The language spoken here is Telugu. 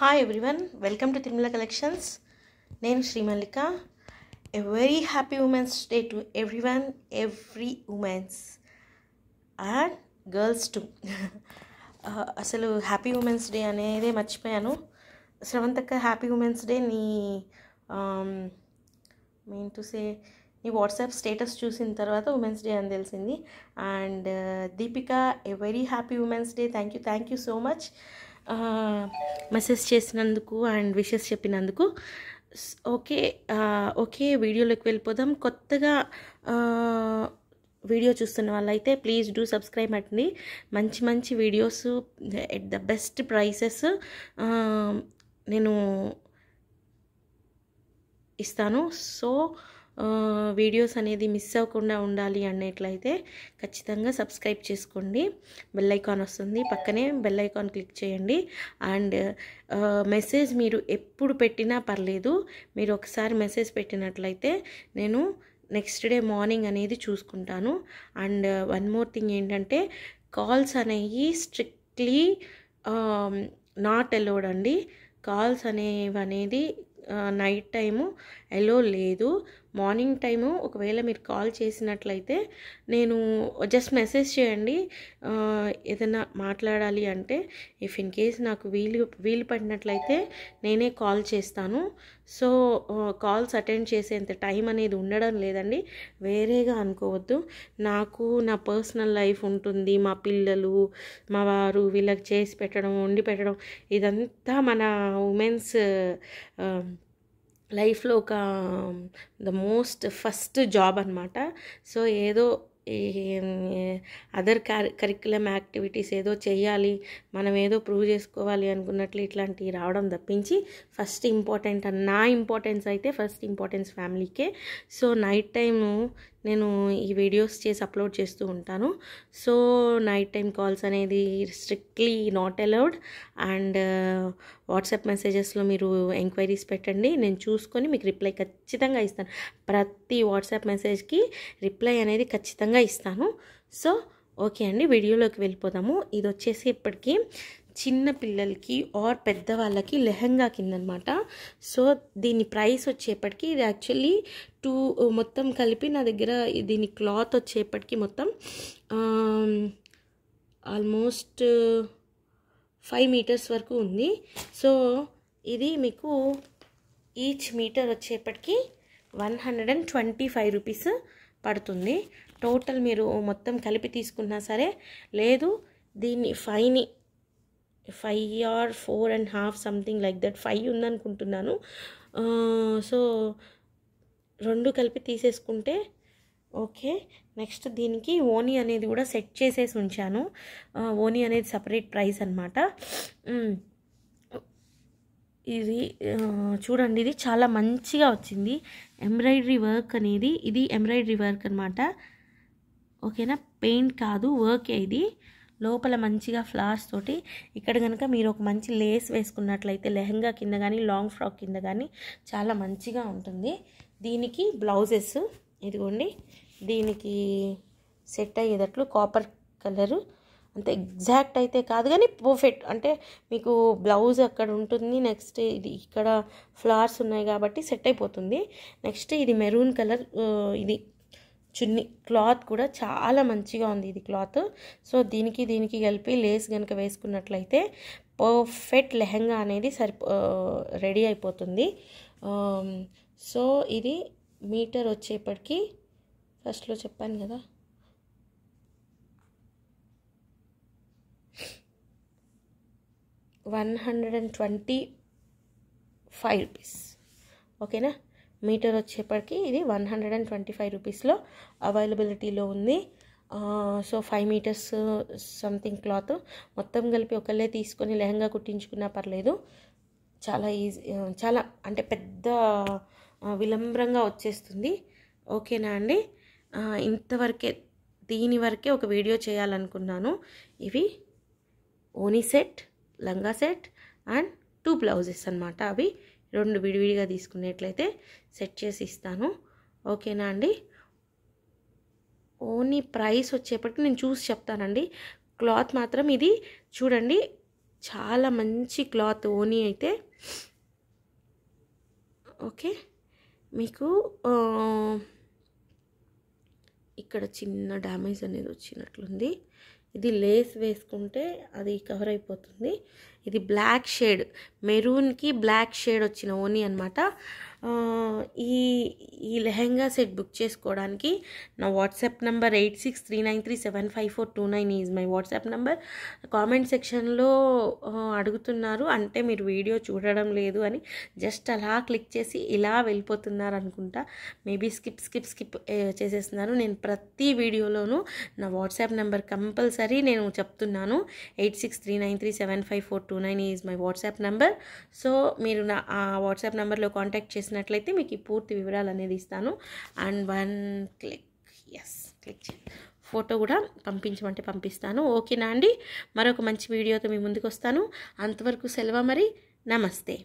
hi everyone welcome to Tirumala collections నేను Srimallika a very happy women's day to everyone every women's and girls to అసలు హ్యాపీ ఉమెన్స్ డే అనేది మర్చిపోయాను శ్రవంతక్క హ్యాపీ ఉమెన్స్ డే నీ మీన్ టు సే నీ వాట్సాప్ స్టేటస్ చూసిన తర్వాత ఉమెన్స్ డే అని తెలిసింది and uh, Deepika a very happy women's day thank you thank you so much message చేసినందుకు అండ్ విషెస్ చెప్పినందుకు ఓకే ఓకే వీడియోలోకి వెళ్ళిపోదాం కొత్తగా వీడియో చూస్తున్న వాళ్ళైతే ప్లీజ్ డూ సబ్స్క్రైబ్ అట్ని మంచి మంచి videos at the best prices నేను ఇస్తాను సో వీడియోస్ అనేది మిస్ అవ్వకుండా ఉండాలి అన్నట్లయితే ఖచ్చితంగా సబ్స్క్రైబ్ చేసుకోండి బెల్ ఐకాన్ వస్తుంది పక్కనే బెల్ ఐకాన్ క్లిక్ చేయండి అండ్ మెసేజ్ మీరు ఎప్పుడు పెట్టినా పర్లేదు మీరు ఒకసారి మెసేజ్ పెట్టినట్లయితే నేను నెక్స్ట్ డే మార్నింగ్ అనేది చూసుకుంటాను అండ్ వన్ మోర్ థింగ్ ఏంటంటే కాల్స్ అనేవి స్ట్రిక్ట్లీ నాట్ అలౌడ్ అండి కాల్స్ అనేవి అనేది నైట్ టైము ఎలో లేదు మార్నింగ్ టైము ఒకవేళ మీరు కాల్ చేసినట్లయితే నేను జస్ట్ మెసేజ్ చేయండి ఏదైనా మాట్లాడాలి అంటే ఇఫ్ ఇన్ కేస్ నాకు వీలు వీలు పడినట్లయితే నేనే కాల్ చేస్తాను సో కాల్స్ అటెండ్ చేసేంత టైం అనేది ఉండడం లేదండి వేరేగా అనుకోవద్దు నాకు నా పర్సనల్ లైఫ్ ఉంటుంది మా పిల్లలు మా వారు వీళ్ళకి చేసి పెట్టడం వండి పెట్టడం ఇదంతా మన ఉమెన్స్ లైఫ్లో ఒక ద మోస్ట్ ఫస్ట్ జాబ్ అనమాట సో ఏదో అదర్ కరిక్యులం యాక్టివిటీస్ ఏదో చేయాలి మనం ఏదో ప్రూవ్ చేసుకోవాలి అనుకున్నట్లు ఇట్లాంటివి రావడం తప్పించి ఫస్ట్ ఇంపార్టెంట్ నా ఇంపార్టెన్స్ అయితే ఫస్ట్ ఇంపార్టెన్స్ ఫ్యామిలీకే సో నైట్ టైము నేను ఈ వీడియోస్ చేసి అప్లోడ్ చేస్తూ ఉంటాను సో నైట్ టైం కాల్స్ అనేది strictly not allowed and WhatsApp మెసేజెస్లో మీరు ఎంక్వైరీస్ పెట్టండి నేను చూసుకొని మీకు రిప్లై ఖచ్చితంగా ఇస్తాను ప్రతి వాట్సాప్ మెసేజ్కి రిప్లై అనేది ఖచ్చితంగా ఇస్తాను సో ఓకే అండి వీడియోలోకి వెళ్ళిపోదాము ఇది వచ్చేసి ఇప్పటికీ చిన్న పిల్లలకి ఆర్ పెద్దవాళ్ళకి లెహంగా కింద అనమాట సో దీని ప్రైస్ వచ్చేప్పటికి ఇది యాక్చువల్లీ టూ మొత్తం కలిపి నా దగ్గర దీని క్లాత్ వచ్చేప్పటికి మొత్తం ఆల్మోస్ట్ ఫైవ్ మీటర్స్ వరకు ఉంది సో ఇది మీకు ఈచ్ మీటర్ వచ్చేప్పటికి one hundred and twenty five rupees పడుతుంది టోటల్ మీరు మొత్తం కలిపి తీసుకున్నా సరే లేదు దీన్ని fine five or four and half something like that five ఉందనుకుంటున్నాను సో రెండు కలిపి తీసేసుకుంటే ఓకే నెక్స్ట్ దీనికి ఓనీ అనేది కూడా సెట్ చేసేసి ఉంచాను ఓనీ అనేది సపరేట్ ప్రైస్ అనమాట ఇది చూడండి ఇది చాలా మంచిగా వచ్చింది ఎంబ్రాయిడరీ వర్క్ అనేది ఇది ఎంబ్రాయిడరీ వర్క్ అనమాట ఓకేనా పెయింట్ కాదు వర్కే ఇది లోపల మంచిగా ఫ్లవర్స్ తోటి ఇక్కడ కనుక మీరు ఒక మంచి లేస్ వేసుకున్నట్లయితే లెహంగా కింద కానీ లాంగ్ ఫ్రాక్ కింద కానీ చాలా మంచిగా ఉంటుంది దీనికి బ్లౌజెస్ ఇదిగోండి దీనికి సెట్ అయ్యేటట్లు కాపర్ కలరు అంత ఎగ్జాక్ట్ అయితే కాదు కానీ పర్ఫెక్ట్ అంటే మీకు బ్లౌజ్ అక్కడ ఉంటుంది నెక్స్ట్ ఇది ఇక్కడ ఫ్లవర్స్ ఉన్నాయి కాబట్టి సెట్ అయిపోతుంది నెక్స్ట్ ఇది మెరూన్ కలర్ ఇది చున్నీ క్లాత్ కూడా చాలా మంచిగా ఉంది ఇది క్లాత్ సో దీనికి దీనికి కలిపి లేస్ కనుక వేసుకున్నట్లయితే పర్ఫెక్ట్ లెహంగా అనేది సరి రెడీ అయిపోతుంది సో ఇది మీటర్ వచ్చేపటికి ఫస్ట్లో చెప్పాను కదా one hundred and twenty five rupees ఓకేనా మీటర్ వచ్చేప్పటికి ఇది one hundred and twenty five రూపీస్లో అవైలబిలిటీలో ఉంది so five metres something cloth మొత్తం కలిపి ఒకళ్ళే తీసుకొని లెహంగా కుట్టించుకున్నా పర్లేదు చాలా ఈజీ చాలా అంటే పెద్ద విలంబరంగా వచ్చేస్తుంది ఓకేనా అండి ఇంతవరకే దీని వరకే ఒక వీడియో చేయాలనుకున్నాను ఇవి ఓనీ సెట్ లంగా సెట్ అండ్ టూ బ్లౌజెస్ అనమాట అవి రెండు విడివిడిగా తీసుకునేట్లయితే సెట్ చేసి ఇస్తాను ఓకేనా అండి ఓన్లీ ప్రైస్ వచ్చేప్పటికి నేను చూసి చెప్తానండి క్లాత్ మాత్రం ఇది చూడండి చాలా మంచి క్లాత్ ఓనీ అయితే ఓకే మీకు ఇక్కడ చిన్న డ్యామేజ్ అనేది వచ్చినట్లుంది ఇది లేస్ వేసుకుంటే అది కవర్ అయిపోతుంది ఇది బ్లాక్ షేడ్ మెరూన్కి బ్లాక్ షేడ్ వచ్చిన ఓనీ అనమాట ఈ ఈ లెహెంగా సెట్ బుక్ చేసుకోవడానికి నా WhatsApp number eight six three nine three seven five four two nine is my WhatsApp number comment సెక్షన్లో అడుగుతున్నారు అంటే మీరు వీడియో చూడడం లేదు అని జస్ట్ అలా క్లిక్ చేసి ఇలా వెళ్ళిపోతున్నారు అనుకుంటా మేబీ స్కిప్ స్కిప్ స్కిప్ చేసేస్తున్నారు నేను ప్రతి వీడియోలోనూ నా వాట్సాప్ నెంబర్ కంపల్సరీ నేను చెప్తున్నాను eight six three nine three seven five four two nine is my WhatsApp number so మీరు నా ఆ వాట్సాప్ నెంబర్లో కాంటాక్ట్ చేసినట్లయితే మీకు ఈ పూర్తి వివరాలు అనేది ఇస్తాను అండ్ వన్ క్లిక్ ఎస్ క్లిక్ ఫోటో కూడా పంపించమంటే పంపిస్తాను ఓకేనా అండి మరొక మంచి వీడియోతో మీ ముందుకు వస్తాను అంతవరకు సెలవు మరి నమస్తే